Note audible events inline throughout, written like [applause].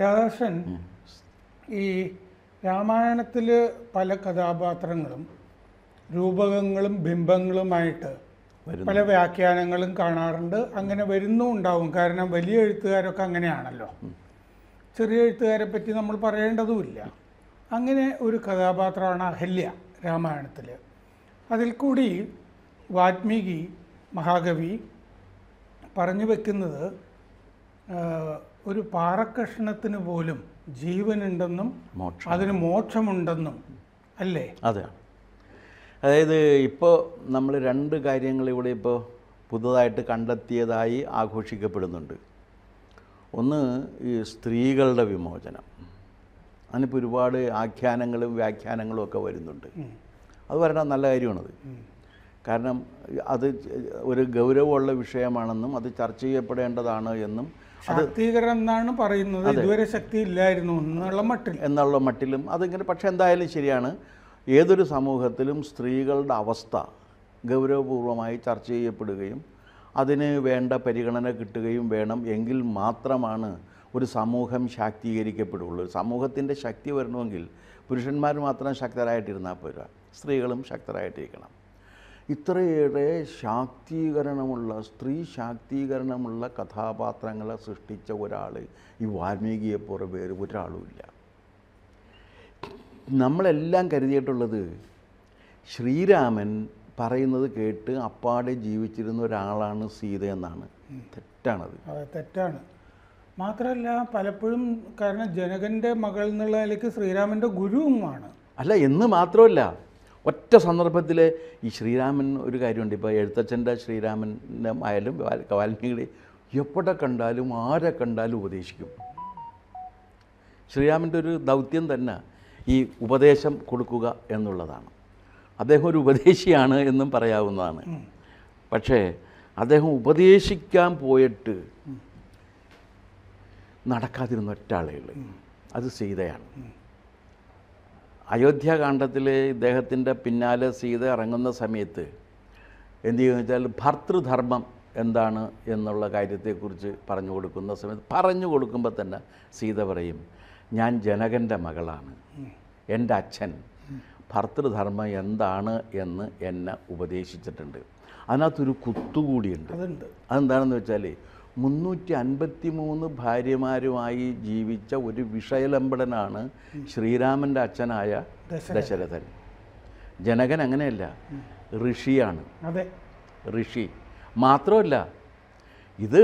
രാധാകൃഷ്ണൻ ഈ രാമായണത്തിൽ പല കഥാപാത്രങ്ങളും രൂപകങ്ങളും ബിംബങ്ങളുമായിട്ട് പല വ്യാഖ്യാനങ്ങളും കാണാറുണ്ട് അങ്ങനെ വരുന്നും ഉണ്ടാവും കാരണം വലിയ എഴുത്തുകാരൊക്കെ അങ്ങനെയാണല്ലോ ചെറിയ എഴുത്തുകാരെ പറ്റി നമ്മൾ പറയേണ്ടതുമില്ല അങ്ങനെ ഒരു കഥാപാത്രമാണ് അഹല്യ രാമായണത്തിൽ അതിൽ കൂടി വാത്മീകി മഹാകവി പറഞ്ഞു വെക്കുന്നത് ഒരു പാറക്കഷ്ണത്തിന് പോലും ജീവനുണ്ടെന്നും അതിന് മോക്ഷമുണ്ടെന്നും അല്ലേ അതെ അതായത് ഇപ്പോൾ നമ്മൾ രണ്ട് കാര്യങ്ങൾ ഇവിടെ ഇപ്പോൾ പുതുതായിട്ട് കണ്ടെത്തിയതായി ആഘോഷിക്കപ്പെടുന്നുണ്ട് ഒന്ന് ഈ സ്ത്രീകളുടെ വിമോചനം അതിനിപ്പോൾ ഒരുപാട് ആഖ്യാനങ്ങളും വ്യാഖ്യാനങ്ങളും ഒക്കെ വരുന്നുണ്ട് അത് വരണം നല്ല കാര്യമാണത് കാരണം അത് ഒരു ഗൗരവമുള്ള വിഷയമാണെന്നും അത് ചർച്ച ചെയ്യപ്പെടേണ്ടതാണ് എന്നും ശാക്തീകരണം എന്നാണ് പറയുന്നത് ഇതുവരെ ശക്തി ഇല്ലായിരുന്നു എന്നുള്ള മട്ടിൽ എന്നുള്ള മട്ടിലും അതിങ്ങനെ പക്ഷേ എന്തായാലും ശരിയാണ് ഏതൊരു സമൂഹത്തിലും സ്ത്രീകളുടെ അവസ്ഥ ഗൗരവപൂർവമായി ചർച്ച ചെയ്യപ്പെടുകയും അതിന് വേണ്ട പരിഗണന കിട്ടുകയും വേണം എങ്കിൽ മാത്രമാണ് ഒരു സമൂഹം ശാക്തീകരിക്കപ്പെടുകയുള്ളൂ സമൂഹത്തിൻ്റെ ശക്തി വരണമെങ്കിൽ പുരുഷന്മാർ മാത്രം ശക്തരായിട്ടിരുന്നാൽ പോരാ സ്ത്രീകളും ശക്തരായിട്ടിരിക്കണം ഇത്രയേറെ ശാക്തീകരണമുള്ള സ്ത്രീ ശാക്തീകരണമുള്ള കഥാപാത്രങ്ങളെ സൃഷ്ടിച്ച ഒരാൾ ഈ വാൽമീകിയെ വാൽമീകിയെപ്പോലെ വേറെ ഒരാളുമില്ല നമ്മളെല്ലാം കരുതിയിട്ടുള്ളത് ശ്രീരാമൻ പറയുന്നത് കേട്ട് അപ്പാടെ ജീവിച്ചിരുന്ന ഒരാളാണ് സീത എന്നാണ് തെറ്റാണത് തെറ്റാണ് മാത്രമല്ല പലപ്പോഴും കാരണം ജനകന്റെ മകൾ എന്നുള്ള നിലയ്ക്ക് ഗുരുവുമാണ് അല്ല എന്ന് മാത്രമല്ല ഒറ്റ സന്ദർഭത്തിൽ ഈ ശ്രീരാമൻ ഒരു കാര്യമുണ്ട് ഇപ്പോൾ എഴുത്തച്ഛൻ്റെ ശ്രീരാമൻ്റെ ആയാലും വാൽമീകിയുടെ എവിടെ കണ്ടാലും ആരെ കണ്ടാലും ഉപദേശിക്കും ശ്രീരാമൻ്റെ ഒരു ദൗത്യം തന്നെ ഈ ഉപദേശം കൊടുക്കുക എന്നുള്ളതാണ് അദ്ദേഹം ഒരു ഉപദേശിയാണ് എന്നും പറയാവുന്നതാണ് പക്ഷേ അദ്ദേഹം ഉപദേശിക്കാൻ പോയിട്ട് നടക്കാതിരുന്ന ഒറ്റാളുകൾ അത് സീതയാണ് അയോധ്യാകാന്ഡത്തിൽ ഇദ്ദേഹത്തിൻ്റെ പിന്നാലെ സീത ഇറങ്ങുന്ന സമയത്ത് എന്ത് ചെയ്യുമെന്ന് വെച്ചാൽ ഭർത്തൃധർമ്മം എന്താണ് എന്നുള്ള കാര്യത്തെക്കുറിച്ച് പറഞ്ഞു കൊടുക്കുന്ന സമയത്ത് പറഞ്ഞു കൊടുക്കുമ്പോൾ തന്നെ സീത പറയും ഞാൻ ജനകൻ്റെ മകളാണ് എൻ്റെ അച്ഛൻ ഭർത്തൃധർമ്മം എന്താണ് എന്ന് എന്നെ ഉപദേശിച്ചിട്ടുണ്ട് അതിനകത്തൊരു കുത്തുകൂടിയുണ്ട് അതെന്താണെന്ന് വെച്ചാൽ മുന്നൂറ്റി അൻപത്തി മൂന്ന് ഭാര്യമാരുമായി ജീവിച്ച ഒരു വിഷയലമ്പടനാണ് ശ്രീരാമൻ്റെ അച്ഛനായ ദശരഥൻ ജനകൻ അങ്ങനെയല്ല ഋഷിയാണ് അതെ ഋഷി മാത്രമല്ല ഇത്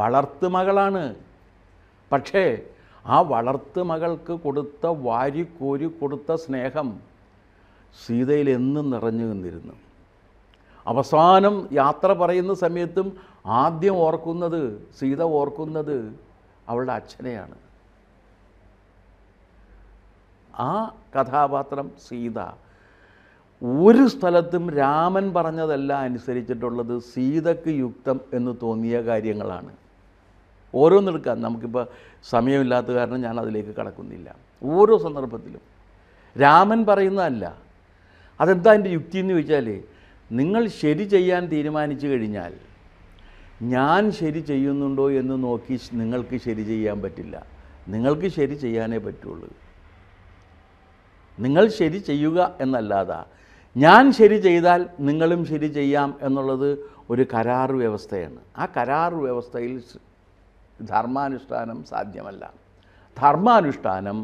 വളർത്തുമകളാണ് പക്ഷേ ആ വളർത്തുമകൾക്ക് കൊടുത്ത വാരിക്കോരി കൊടുത്ത സ്നേഹം സീതയിൽ എന്നും നിറഞ്ഞു നിന്നിരുന്നു അവസാനം യാത്ര പറയുന്ന സമയത്തും ആദ്യം ഓർക്കുന്നത് സീത ഓർക്കുന്നത് അവളുടെ അച്ഛനെയാണ് ആ കഥാപാത്രം സീത ഒരു സ്ഥലത്തും രാമൻ പറഞ്ഞതല്ല അനുസരിച്ചിട്ടുള്ളത് സീതയ്ക്ക് യുക്തം എന്ന് തോന്നിയ കാര്യങ്ങളാണ് ഓരോന്നെടുക്കാം നമുക്കിപ്പോൾ സമയമില്ലാത്ത കാരണം ഞാൻ അതിലേക്ക് കടക്കുന്നില്ല ഓരോ സന്ദർഭത്തിലും രാമൻ പറയുന്നതല്ല അതെന്താ എൻ്റെ യുക്തി എന്ന് ചോദിച്ചാൽ നിങ്ങൾ ശരി ചെയ്യാൻ തീരുമാനിച്ചു കഴിഞ്ഞാൽ ഞാൻ ശരി ചെയ്യുന്നുണ്ടോ എന്ന് നോക്കി നിങ്ങൾക്ക് ശരി ചെയ്യാൻ പറ്റില്ല നിങ്ങൾക്ക് ശരി ചെയ്യാനേ പറ്റുള്ളൂ നിങ്ങൾ ശരി ചെയ്യുക എന്നല്ലാതെ ഞാൻ ശരി ചെയ്താൽ നിങ്ങളും ശരി ചെയ്യാം എന്നുള്ളത് ഒരു കരാർ വ്യവസ്ഥയാണ് ആ കരാർ വ്യവസ്ഥയിൽ ധർമാനുഷ്ഠാനം സാധ്യമല്ല ധർമാനുഷ്ഠാനം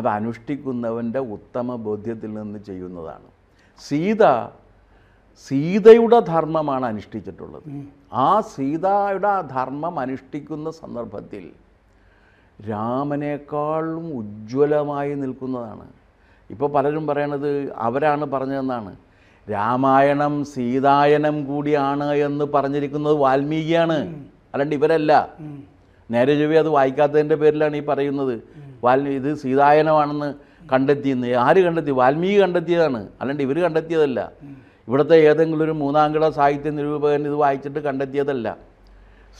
അത് അനുഷ്ഠിക്കുന്നവൻ്റെ ഉത്തമ ബോധ്യത്തിൽ നിന്ന് ചെയ്യുന്നതാണ് സീത സീതയുടെ ധർമ്മമാണ് അനുഷ്ഠിച്ചിട്ടുള്ളത് ആ സീതയുടെ ധർമ്മം അനുഷ്ഠിക്കുന്ന സന്ദർഭത്തിൽ രാമനേക്കാളും ഉജ്ജ്വലമായി നിൽക്കുന്നതാണ് ഇപ്പോൾ പലരും പറയണത് അവരാണ് പറഞ്ഞതെന്നാണ് രാമായണം സീതായനം കൂടിയാണ് എന്ന് പറഞ്ഞിരിക്കുന്നത് വാൽമീകിയാണ് അല്ലാണ്ട് ഇവരല്ല നേരെ ചൊവ്വേ അത് വായിക്കാത്തതിൻ്റെ പേരിലാണ് ഈ പറയുന്നത് വാൽമീ ഇത് സീതായനമാണെന്ന് കണ്ടെത്തിയെന്ന് ആര് കണ്ടെത്തി വാൽമീകി കണ്ടെത്തിയതാണ് അല്ലാണ്ട് ഇവർ കണ്ടെത്തിയതല്ല ഇവിടുത്തെ ഏതെങ്കിലും ഒരു മൂന്നാംകിട സാഹിത്യ നിരൂപകൻ ഇത് വായിച്ചിട്ട് കണ്ടെത്തിയതല്ല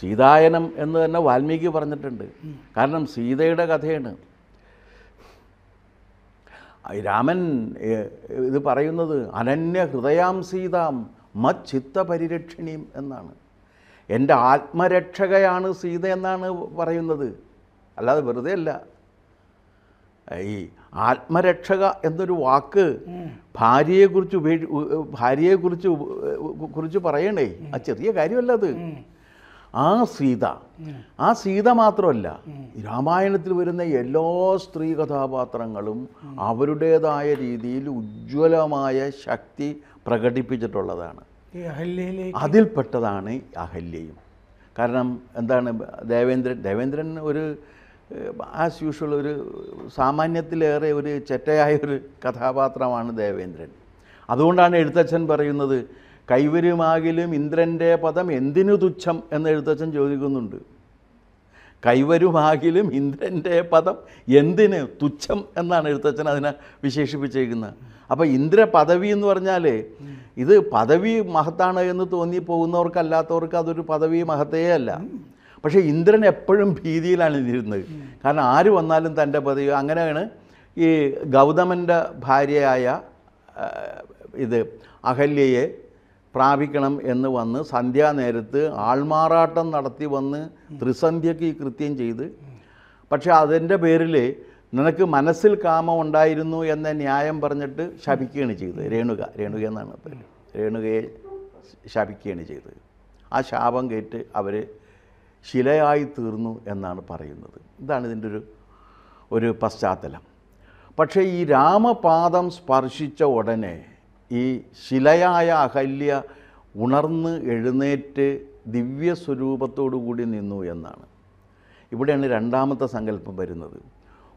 സീതായനം എന്ന് തന്നെ വാൽമീകി പറഞ്ഞിട്ടുണ്ട് കാരണം സീതയുടെ കഥയാണ് രാമൻ ഇത് പറയുന്നത് അനന്യ ഹൃദയാം സീതാം മച്ചിത്ത പരിരക്ഷിണിയും എന്നാണ് എൻ്റെ ആത്മരക്ഷകയാണ് സീത എന്നാണ് പറയുന്നത് അല്ലാതെ വെറുതെ അല്ല ഈ ആത്മരക്ഷക എന്നൊരു വാക്ക് ഭാര്യയെക്കുറിച്ച് ഉപേക്ഷി ഭാര്യയെക്കുറിച്ച് കുറിച്ച് പറയണേ ആ ചെറിയ കാര്യമല്ല അത് ആ സീത ആ സീത മാത്രമല്ല രാമായണത്തിൽ വരുന്ന എല്ലാ സ്ത്രീ കഥാപാത്രങ്ങളും അവരുടേതായ രീതിയിൽ ഉജ്ജ്വലമായ ശക്തി പ്രകടിപ്പിച്ചിട്ടുള്ളതാണ് അതിൽപ്പെട്ടതാണ് അഹല്യയും കാരണം എന്താണ് ദേവേന്ദ്രൻ ദേവേന്ദ്രൻ ഒരു ആസ് യൂഷ്വൽ ഒരു സാമാന്യത്തിലേറെ ഒരു ചെറ്റയായ ഒരു കഥാപാത്രമാണ് ദേവേന്ദ്രൻ അതുകൊണ്ടാണ് എഴുത്തച്ഛൻ പറയുന്നത് കൈവരുമാകിലും ഇന്ദ്രൻ്റെ പദം എന്തിനു തുച്ഛം എന്ന് എഴുത്തച്ഛൻ ചോദിക്കുന്നുണ്ട് കൈവരുമാകിലും ഇന്ദ്രൻ്റെ പദം എന്തിന് തുച്ഛം എന്നാണ് എഴുത്തച്ഛൻ അതിനെ വിശേഷിപ്പിച്ചേക്കുന്നത് അപ്പോൾ ഇന്ദ്ര പദവി എന്ന് പറഞ്ഞാൽ ഇത് പദവി മഹത്താണ് എന്ന് തോന്നി പോകുന്നവർക്കല്ലാത്തവർക്ക് അതൊരു പദവി മഹത്തേ അല്ല പക്ഷേ ഇന്ദ്രൻ എപ്പോഴും ഭീതിയിലാണ് ഇരുന്നത് കാരണം ആര് വന്നാലും തൻ്റെ പതിവ് അങ്ങനെയാണ് ഈ ഗൗതമൻ്റെ ഭാര്യയായ ഇത് അഹല്യയെ പ്രാപിക്കണം എന്ന് വന്ന് സന്ധ്യാനേരത്ത് ആൾമാറാട്ടം നടത്തി വന്ന് ത്രിസന്ധ്യക്ക് ഈ കൃത്യം ചെയ്ത് പക്ഷേ അതിൻ്റെ പേരിൽ നിനക്ക് മനസ്സിൽ കാമം ഉണ്ടായിരുന്നു എന്ന ന്യായം പറഞ്ഞിട്ട് ശപിക്കുകയാണ് ചെയ്തത് രേണുക രേണുക എന്നാണ് പേര് രേണുകയെ ശപിക്കുകയാണ് ചെയ്തത് ആ ശാപം കേട്ട് അവർ ശിലയായി തീർന്നു എന്നാണ് പറയുന്നത് ഇതാണ് ഇതിൻ്റെ ഒരു ഒരു പശ്ചാത്തലം പക്ഷേ ഈ രാമപാദം സ്പർശിച്ച ഉടനെ ഈ ശിലയായ അഹല്യ ഉണർന്ന് എഴുന്നേറ്റ് ദിവ്യസ്വരൂപത്തോടു കൂടി നിന്നു എന്നാണ് ഇവിടെയാണ് രണ്ടാമത്തെ സങ്കല്പം വരുന്നത്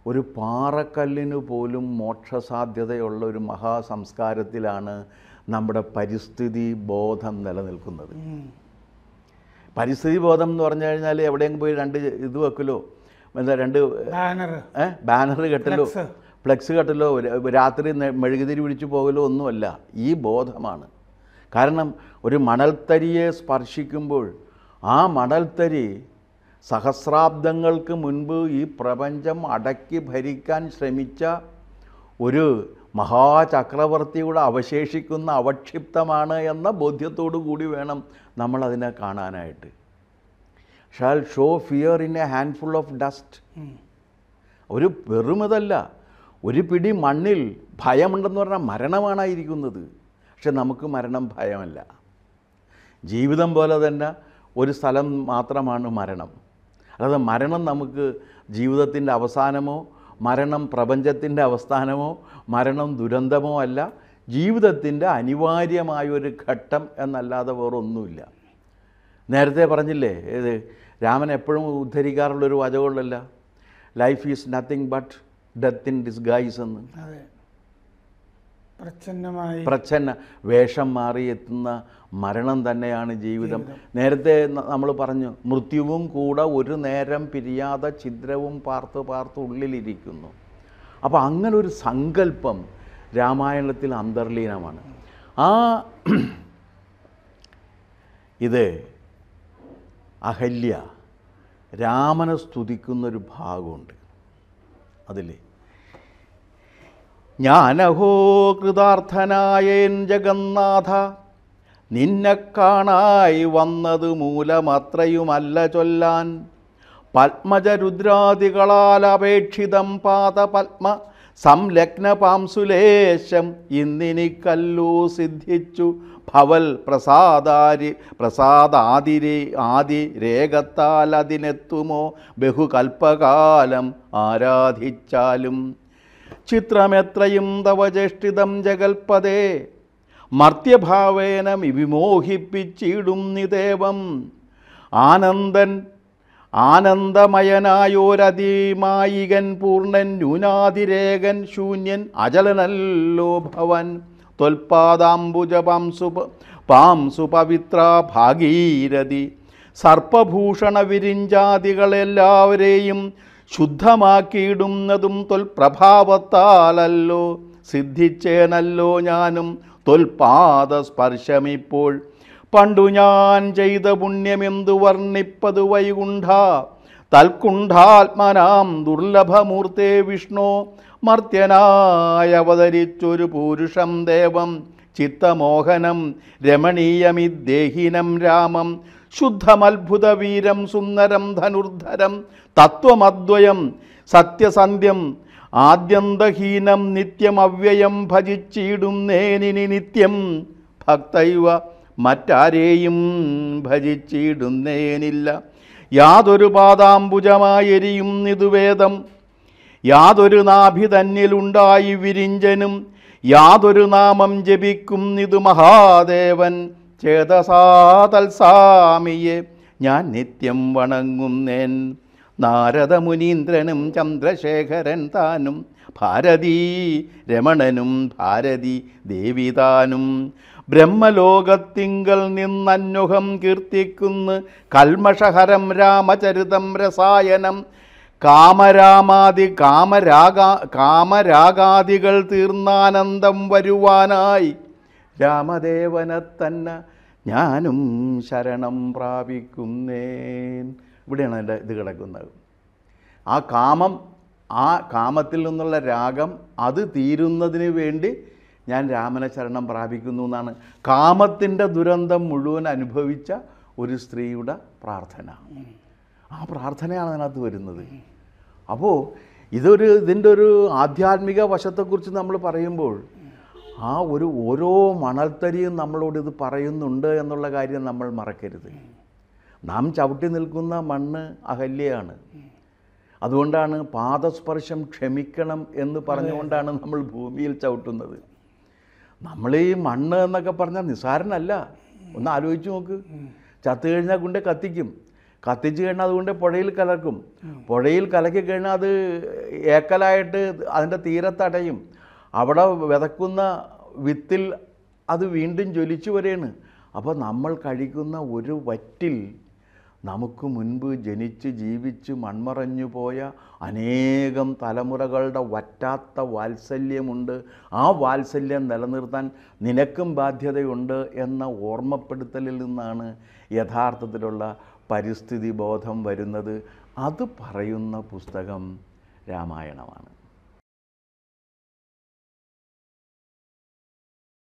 ഒരു പാറക്കല്ലിനു പോലും മോക്ഷസാധ്യതയുള്ള ഒരു മഹാസംസ്കാരത്തിലാണ് നമ്മുടെ പരിസ്ഥിതി ബോധം നിലനിൽക്കുന്നത് പരിസ്ഥിതി ബോധം എന്ന് പറഞ്ഞു കഴിഞ്ഞാൽ എവിടെയെങ്കിലും പോയി രണ്ട് ഇത് വെക്കലോ എന്താ രണ്ട് ബാനർ കെട്ടലോ ഫ്ലെക്സ് കെട്ടലോ രാത്രി മെഴുകുതിരി പിടിച്ചു പോകലോ ഒന്നുമല്ല ഈ ബോധമാണ് കാരണം ഒരു മണൽത്തരിയെ സ്പർശിക്കുമ്പോൾ ആ മണൽത്തരി സഹസ്രാബ്ദങ്ങൾക്ക് മുൻപ് ഈ പ്രപഞ്ചം അടക്കി ഭരിക്കാൻ ശ്രമിച്ച ഒരു മഹാചക്രവർത്തിയുടെ അവശേഷിക്കുന്ന അവക്ഷിപ്തമാണ് എന്ന ബോധ്യത്തോടു കൂടി വേണം നമ്മളതിനെ കാണാനായിട്ട് shall show fear in a handful of dust ഒരു വെറുമതല്ല ഒരു പിടി മണ്ണിൽ ഭയമുണ്ടെന്ന് പറഞ്ഞാൽ മരണമാണായിരിക്കുന്നത് പക്ഷെ നമുക്ക് മരണം ഭയമല്ല ജീവിതം പോലെ തന്നെ ഒരു സ്ഥലം മാത്രമാണ് മരണം അതായത് മരണം നമുക്ക് ജീവിതത്തിൻ്റെ അവസാനമോ മരണം പ്രപഞ്ചത്തിൻ്റെ അവസ്ഥാനമോ മരണം ദുരന്തമോ അല്ല ജീവിതത്തിൻ്റെ അനിവാര്യമായൊരു ഘട്ടം എന്നല്ലാതെ വേറൊന്നുമില്ല നേരത്തെ പറഞ്ഞില്ലേ ഇത് രാമൻ എപ്പോഴും ഉദ്ധരിക്കാറുള്ളൊരു വചകമുള്ളല്ല life is nothing but death in disguise എന്ന് പ്രച്ഛന്നമായി പ്രച്ഛന്ന വേഷം മാറിയെത്തുന്ന മരണം തന്നെയാണ് ജീവിതം നേരത്തെ നമ്മൾ പറഞ്ഞു മൃത്യുവും കൂടെ ഒരു നേരം പിരിയാതെ ഛിദ്രവും പാർത്ത് പാർത്ത് ഉള്ളിലിരിക്കുന്നു അപ്പോൾ അങ്ങനെ ഒരു സങ്കല്പം രാമായണത്തിൽ അന്തർലീനമാണ് ആ [clears throat] ഇത് അഹല്യ രാമനെ സ്തുതിക്കുന്നൊരു ഭാഗമുണ്ട് അതിലേ ഞാനഹോ കൃതാർത്ഥനായ ജഗന്നാഥ നിന്നെ കാണായി വന്നത് മൂലമത്രയുമല്ല ചൊല്ലാൻ പത്മജരുദ്രാദികളാൽ അപേക്ഷിതം പാത പത്മ സംലഗ്ന പാംസുലേശം ഇന്നിനിക്കല്ലൂ സിദ്ധിച്ചു ഭവൽ പ്രസാദാരി പ്രസാദാതിരെ ആദി രേഖത്താൽ അതിനെത്തുമോ ബഹുകൽപ്പകാലം ആരാധിച്ചാലും ചിത്രമെത്രയും തവ ചേഷ്ടിതം ജഗൽപതേ മർത്യഭാവേന വിമോഹിപ്പിച്ചിടും നിദേവം ആനന്ദൻ ആനന്ദമയനായോരതിമായികൻ പൂർണ്ണൻ ന്യൂനാതിരേകൻ ശൂന്യൻ അചലനല്ലോ ഭവൻ തൊൽപാദാംബുജ പാംസു പാംസു പവിത്ര ഭാഗീരഥി സർപ്പഭൂഷണ വിരിഞ്ചാദികളെല്ലാവരെയും ശുദ്ധമാക്കിയിടുന്നതും തൊൽപ്രഭാവത്താലല്ലോ സിദ്ധിച്ചേനല്ലോ ഞാനും തൊൽപാദസ്പർശമിപ്പോൾ പണ്ടു ഞാൻ ചെയ്ത പുണ്യമെന്തു വർണ്ണിപ്പതു വൈകുണ്ഠ തൽക്കുണ്ഠാത്മനാം ദുർലഭമൂർത്തേ വിഷ്ണു മർത്യനായ അവതരിച്ചൊരു ദേവം ചിത്തമോഹനം രമണീയമിദ്ദേഹിനം രാമം ശുദ്ധമത്ഭുതവീരം സുന്ദരം ധനുർധരം തത്വമദ്വയം സത്യസന്ധ്യം ആദ്യന്തഹീനം നിത്യം അവ്യയം ഭജിച്ചിടുന്നേനിനി നിത്യം ഭക്തൈവ മറ്റാരെയും ഭജിച്ചിടുന്നേനില്ല യാതൊരു പാദാംബുജമായെരിയും നിതുവേദം യാതൊരു നാഭി തന്നിലുണ്ടായി വിരിഞ്ചനും യാതൊരു നാമം ജപിക്കും നിതു മഹാദേവൻ ചേതസാ തൽസാമിയെ ഞാൻ നിത്യം വണങ്ങുന്നേൻ നാരദമുനീന്ദ്രനും ചന്ദ്രശേഖരൻ താനും ഭാരതീ രമണനും ഭാരതി ദേവിതാനും ബ്രഹ്മലോകത്തിങ്കൽ നിന്നന്യുഹം കീർത്തിക്കുന്ന് കൽമഷഹരം രാമചരിതം രസായനം കാമരാമാതി കാമരാഗാ കാമരാഗാദികൾ തീർന്നാനന്ദം വരുവാനായി രാമദേവനത്തന്ന തന്നെ ഞാനും ശരണം പ്രാപിക്കുന്നേൻ ഇവിടെയാണ് എൻ്റെ ഇത് കിടക്കുന്നത് ആ കാമം ആ കാമത്തിൽ നിന്നുള്ള രാഗം അത് തീരുന്നതിന് വേണ്ടി ഞാൻ രാമനെ ശരണം പ്രാപിക്കുന്നു എന്നാണ് കാമത്തിൻ്റെ ദുരന്തം മുഴുവൻ അനുഭവിച്ച ഒരു സ്ത്രീയുടെ പ്രാർത്ഥന ആ പ്രാർത്ഥനയാണ് അതിനകത്ത് വരുന്നത് അപ്പോൾ ഇതൊരു ഇതിൻ്റെ ഒരു ആധ്യാത്മിക വശത്തെക്കുറിച്ച് നമ്മൾ പറയുമ്പോൾ ആ ഒരു ഓരോ മണൽത്തരിയും നമ്മളോട് ഇത് പറയുന്നുണ്ട് എന്നുള്ള കാര്യം നമ്മൾ മറക്കരുത് നാം ചവിട്ടി നിൽക്കുന്ന മണ്ണ് അഹല്യാണ് അതുകൊണ്ടാണ് പാദസ്പർശം ക്ഷമിക്കണം എന്ന് പറഞ്ഞുകൊണ്ടാണ് നമ്മൾ ഭൂമിയിൽ ചവിട്ടുന്നത് നമ്മൾ ഈ മണ്ണ് എന്നൊക്കെ പറഞ്ഞാൽ നിസ്സാരനല്ല ഒന്ന് ആലോചിച്ച് നോക്ക് ചത്തു കഴിഞ്ഞാൽ കൊണ്ട് കത്തിക്കും കത്തിച്ച് കഴിഞ്ഞാൽ അതുകൊണ്ട് പുഴയിൽ കലക്കും പുഴയിൽ കലക്കി കഴിഞ്ഞാൽ അത് ഏക്കലായിട്ട് അതിൻ്റെ തീരത്തടയും അവിടെ വിതക്കുന്ന വിത്തിൽ അത് വീണ്ടും ജ്വലിച്ചു വരെയാണ് അപ്പോൾ നമ്മൾ കഴിക്കുന്ന ഒരു വറ്റിൽ നമുക്ക് മുൻപ് ജനിച്ച് ജീവിച്ച് മൺമറഞ്ഞു പോയ അനേകം തലമുറകളുടെ വറ്റാത്ത വാത്സല്യമുണ്ട് ആ വാത്സല്യം നിലനിർത്താൻ നിനക്കും ബാധ്യതയുണ്ട് എന്ന ഓർമ്മപ്പെടുത്തലിൽ നിന്നാണ് യഥാർത്ഥത്തിലുള്ള പരിസ്ഥിതി ബോധം വരുന്നത് അത് പറയുന്ന പുസ്തകം രാമായണമാണ്